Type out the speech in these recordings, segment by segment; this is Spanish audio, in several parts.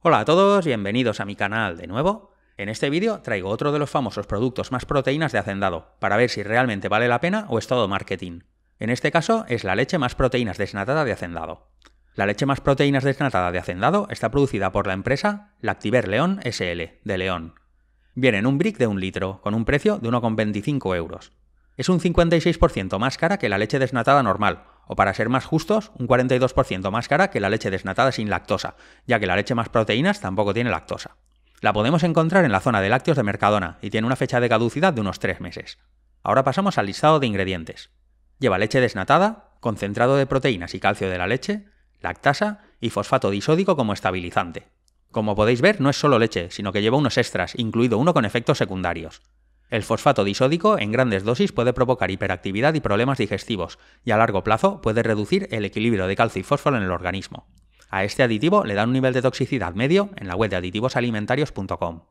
Hola a todos, bienvenidos a mi canal de nuevo. En este vídeo traigo otro de los famosos productos más proteínas de Hacendado, para ver si realmente vale la pena o es todo marketing. En este caso es la leche más proteínas desnatada de Hacendado. La leche más proteínas desnatada de Hacendado está producida por la empresa Lactiver León SL, de León. Viene en un brick de un litro, con un precio de 1,25 euros. Es un 56% más cara que la leche desnatada normal, o para ser más justos, un 42% más cara que la leche desnatada sin lactosa, ya que la leche más proteínas tampoco tiene lactosa. La podemos encontrar en la zona de lácteos de Mercadona y tiene una fecha de caducidad de unos 3 meses. Ahora pasamos al listado de ingredientes. Lleva leche desnatada, concentrado de proteínas y calcio de la leche, lactasa y fosfato disódico como estabilizante. Como podéis ver, no es solo leche, sino que lleva unos extras, incluido uno con efectos secundarios. El fosfato disódico en grandes dosis puede provocar hiperactividad y problemas digestivos, y a largo plazo puede reducir el equilibrio de calcio y fósforo en el organismo. A este aditivo le dan un nivel de toxicidad medio en la web de aditivosalimentarios.com.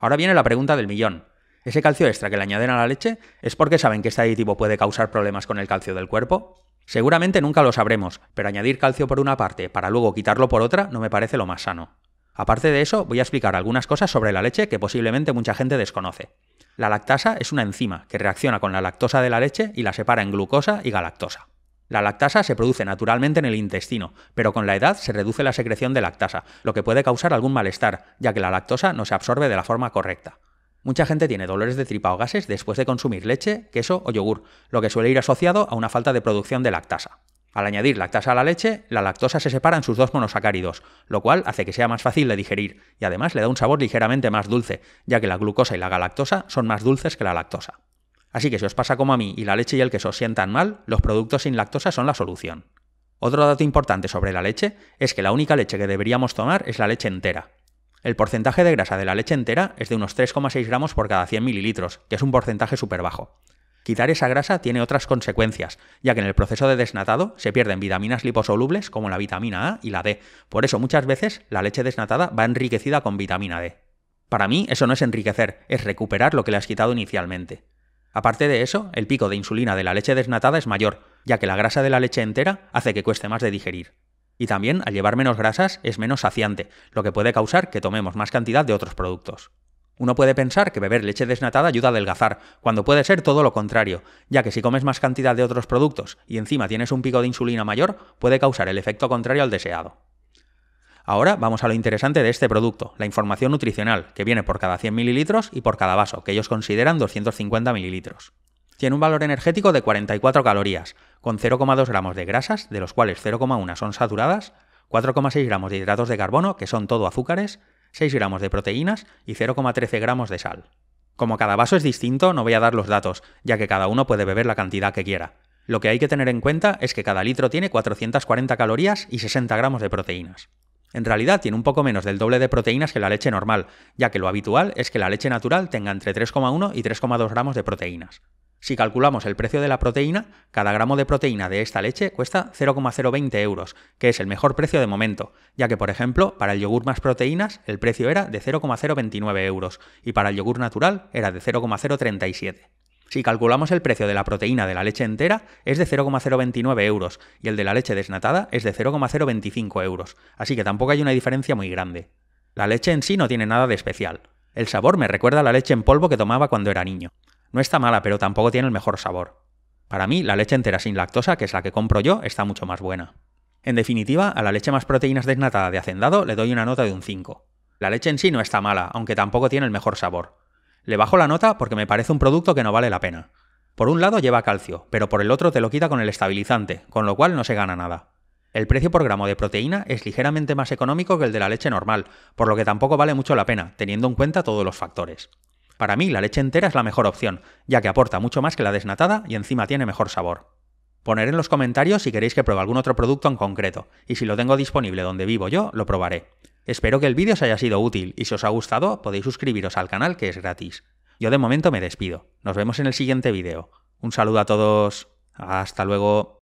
Ahora viene la pregunta del millón. ¿Ese calcio extra que le añaden a la leche es porque saben que este aditivo puede causar problemas con el calcio del cuerpo? Seguramente nunca lo sabremos, pero añadir calcio por una parte para luego quitarlo por otra no me parece lo más sano. Aparte de eso, voy a explicar algunas cosas sobre la leche que posiblemente mucha gente desconoce. La lactasa es una enzima que reacciona con la lactosa de la leche y la separa en glucosa y galactosa. La lactasa se produce naturalmente en el intestino, pero con la edad se reduce la secreción de lactasa, lo que puede causar algún malestar, ya que la lactosa no se absorbe de la forma correcta. Mucha gente tiene dolores de tripa o gases después de consumir leche, queso o yogur, lo que suele ir asociado a una falta de producción de lactasa. Al añadir lactasa a la leche, la lactosa se separa en sus dos monosacáridos, lo cual hace que sea más fácil de digerir y además le da un sabor ligeramente más dulce, ya que la glucosa y la galactosa son más dulces que la lactosa. Así que si os pasa como a mí y la leche y el queso os sientan mal, los productos sin lactosa son la solución. Otro dato importante sobre la leche es que la única leche que deberíamos tomar es la leche entera. El porcentaje de grasa de la leche entera es de unos 3,6 gramos por cada 100 mililitros, que es un porcentaje súper bajo. Quitar esa grasa tiene otras consecuencias, ya que en el proceso de desnatado se pierden vitaminas liposolubles como la vitamina A y la D. Por eso muchas veces la leche desnatada va enriquecida con vitamina D. Para mí eso no es enriquecer, es recuperar lo que le has quitado inicialmente. Aparte de eso, el pico de insulina de la leche desnatada es mayor, ya que la grasa de la leche entera hace que cueste más de digerir. Y también, al llevar menos grasas, es menos saciante, lo que puede causar que tomemos más cantidad de otros productos. Uno puede pensar que beber leche desnatada ayuda a adelgazar, cuando puede ser todo lo contrario, ya que si comes más cantidad de otros productos y encima tienes un pico de insulina mayor, puede causar el efecto contrario al deseado. Ahora vamos a lo interesante de este producto, la información nutricional, que viene por cada 100 ml y por cada vaso, que ellos consideran 250 ml. Tiene un valor energético de 44 calorías, con 0,2 gramos de grasas, de los cuales 0,1 son saturadas, 4,6 gramos de hidratos de carbono, que son todo azúcares, 6 gramos de proteínas y 0,13 gramos de sal. Como cada vaso es distinto, no voy a dar los datos, ya que cada uno puede beber la cantidad que quiera. Lo que hay que tener en cuenta es que cada litro tiene 440 calorías y 60 gramos de proteínas. En realidad tiene un poco menos del doble de proteínas que la leche normal, ya que lo habitual es que la leche natural tenga entre 3,1 y 3,2 gramos de proteínas. Si calculamos el precio de la proteína, cada gramo de proteína de esta leche cuesta 0,020 euros, que es el mejor precio de momento, ya que por ejemplo para el yogur más proteínas el precio era de 0,029 euros y para el yogur natural era de 0,037. Si calculamos el precio de la proteína de la leche entera, es de 0,029 euros y el de la leche desnatada es de 0,025 euros, así que tampoco hay una diferencia muy grande. La leche en sí no tiene nada de especial. El sabor me recuerda a la leche en polvo que tomaba cuando era niño. No está mala, pero tampoco tiene el mejor sabor. Para mí, la leche entera sin lactosa, que es la que compro yo, está mucho más buena. En definitiva, a la leche más proteínas desnatada de Hacendado le doy una nota de un 5. La leche en sí no está mala, aunque tampoco tiene el mejor sabor. Le bajo la nota porque me parece un producto que no vale la pena. Por un lado lleva calcio, pero por el otro te lo quita con el estabilizante, con lo cual no se gana nada. El precio por gramo de proteína es ligeramente más económico que el de la leche normal, por lo que tampoco vale mucho la pena, teniendo en cuenta todos los factores. Para mí la leche entera es la mejor opción, ya que aporta mucho más que la desnatada y encima tiene mejor sabor. Poner en los comentarios si queréis que pruebe algún otro producto en concreto, y si lo tengo disponible donde vivo yo, lo probaré. Espero que el vídeo os haya sido útil y si os ha gustado podéis suscribiros al canal que es gratis. Yo de momento me despido. Nos vemos en el siguiente vídeo. Un saludo a todos. Hasta luego.